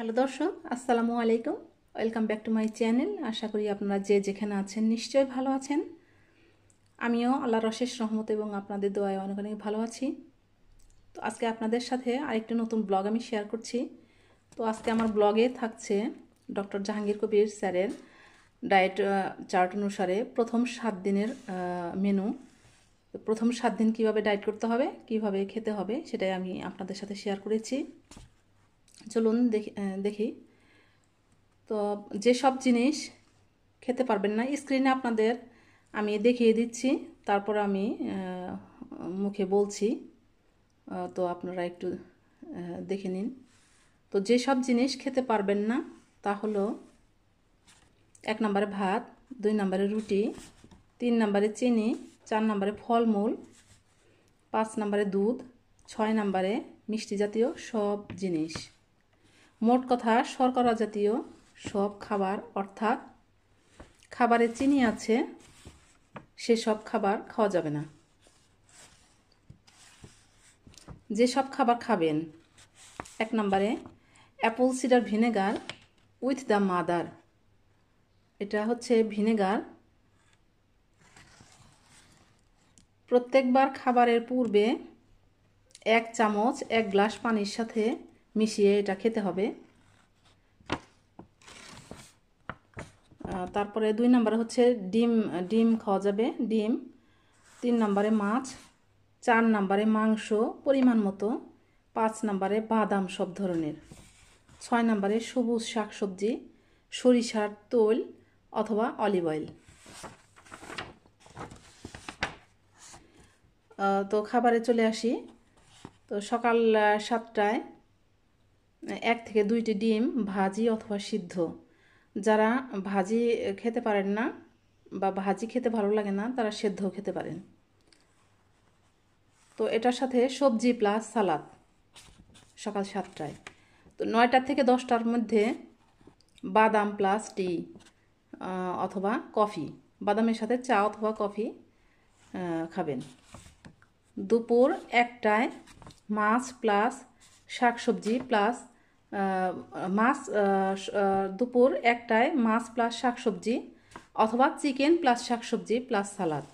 hello দর্শক আসসালামু আলাইকুম welcome back to my channel আশা করি আপনারা যে যেখানে আছেন নিশ্চয়ই ভালো আছেন আমিও আল্লাহর রশেষ রহমত এবং আপনাদের দোয়ায় অনেক অনেক ভালো আছি তো আজকে আপনাদের সাথে আরেকটি নতুন ব্লগ আমি শেয়ার করছি তো আজকে আমার ব্লগে থাকছে ডক্টর জাহাঙ্গীর কবির স্যারের ডায়েট চার্ট অনুসারে প্রথম সাত দিনের মেনু প্রথম সাত দিন কিভাবে ডায়েট করতে হবে কিভাবে খেতে হবে সেটাই আমি আপনাদের সাথে শেয়ার করেছি চলুন দেখি দেখি তো যেসব জিনিস খেতে পারবেন না স্ক্রিনে আপনাদের আমি দেখিয়ে দিচ্ছি তারপর আমি মুখে বলছি তো আপনারা একটু দেখে নিন তো যেসব জিনিস খেতে পারবেন না তা হলো এক নম্বরে ভাত দুই নম্বরে রুটি তিন নম্বরে চিনি চার নম্বরে ফলমূল পাঁচ নম্বরে দুধ ছয় নম্বরে মিষ্টি জাতীয় সব জিনিস মোট কথা শর্করা জাতীয় সব খাবার অর্থাৎ খাবারে চিনি আছে সে সব খাবার খাওয়া যাবে না যে সব খাবার খাবেন এক নম্বরে apple cider vinegar with the mother এটা হচ্ছে ভিনেগার প্রত্যেকবার খাবারের পূর্বে এক চামচ এক গ্লাস পানির সাথে মিশিয়ে এটা খেতে হবে তারপরে দুই নম্বরে হচ্ছে ডিম ডিম খাওয়া যাবে ডিম তিন নম্বরে মাছ চার নম্বরে মাংস পরিমাণ মতো পাঁচ নম্বরে বাদাম সব ধরনের ছয় নম্বরে সবুজ শাক সবজি সরিষার তৈল অথবা অলিভ অয়েল তো খাবারে চলে আসি তো সকাল সাতটায় এক থেকে দুইটি ডিম ভাজি অথবা সিদ্ধ যারা ভাজি খেতে পারেন না বা ভাজি খেতে ভালো লাগে না তারা সেদ্ধ খেতে পারেন তো এটার সাথে সবজি প্লাস সালাদ সকাল সাতটায় তো নয়টার থেকে দশটার মধ্যে বাদাম প্লাস টি অথবা কফি বাদামের সাথে চা অথবা কফি খাবেন দুপুর একটায় মাছ প্লাস শাকসবজি প্লাস মাছ দুপুর একটায় মাছ প্লাস শাকসবজি অথবা চিকেন প্লাস শাকসবজি প্লাস সালাদ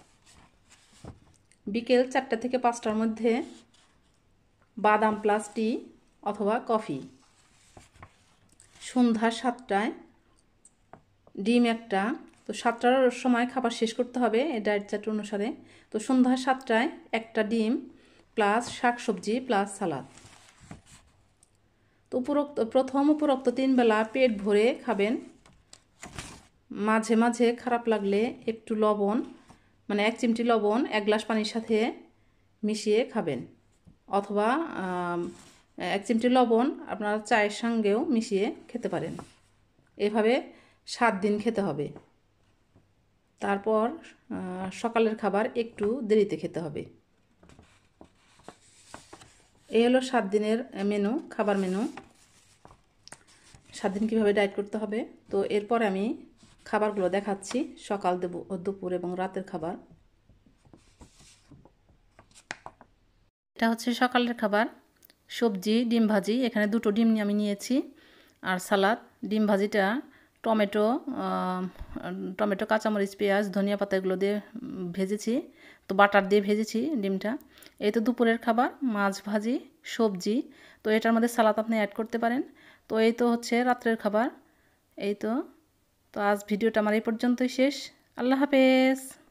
বিকেল চারটা থেকে পাঁচটার মধ্যে বাদাম প্লাস টি অথবা কফি সন্ধ্যা সাতটায় ডিম একটা তো সাতটার সময় খাবার শেষ করতে হবে ডায়েট চার্ট অনুসারে তো সন্ধ্যা সাতটায় একটা ডিম প্লাস শাকসবজি প্লাস সালাদ তো উপরোক্ত প্রথম উপরোক্ত তিন বেলা পেট ভরে খাবেন মাঝে মাঝে খারাপ লাগলে একটু লবণ মানে এক চিমটি লবণ এক গ্লাস পানির সাথে মিশিয়ে খাবেন অথবা এক চিমটি লবণ আপনারা চায়ের সঙ্গেও মিশিয়ে খেতে পারেন এভাবে সাত দিন খেতে হবে তারপর সকালের খাবার একটু দেরিতে খেতে হবে এই হলো সাত দিনের মেনু খাবার মেনু সাত দিন কীভাবে ডায়েট করতে হবে তো এরপর আমি খাবারগুলো দেখাচ্ছি সকাল দেব দুপুর এবং রাতের খাবার এটা হচ্ছে সকালের খাবার সবজি ডিম ভাজি এখানে দুটো ডিম আমি নিয়েছি আর সালাদ ডিম ভাজিটা টমেটো টমেটো কাঁচামরিচ পেঁয়াজ ধনিয়া পাতা এগুলো দিয়ে ভেজেছি তো বাটার দিয়ে ভেজেছি ডিমটা এই তো দুপুরের খাবার মাছ ভাজি সবজি তো এটার মধ্যে সালাদ আপনি অ্যাড করতে পারেন তো এই তো হচ্ছে রাত্রের খাবার এই তো তো আজ ভিডিওটা আমার এই পর্যন্তই শেষ আল্লাহ হাফেজ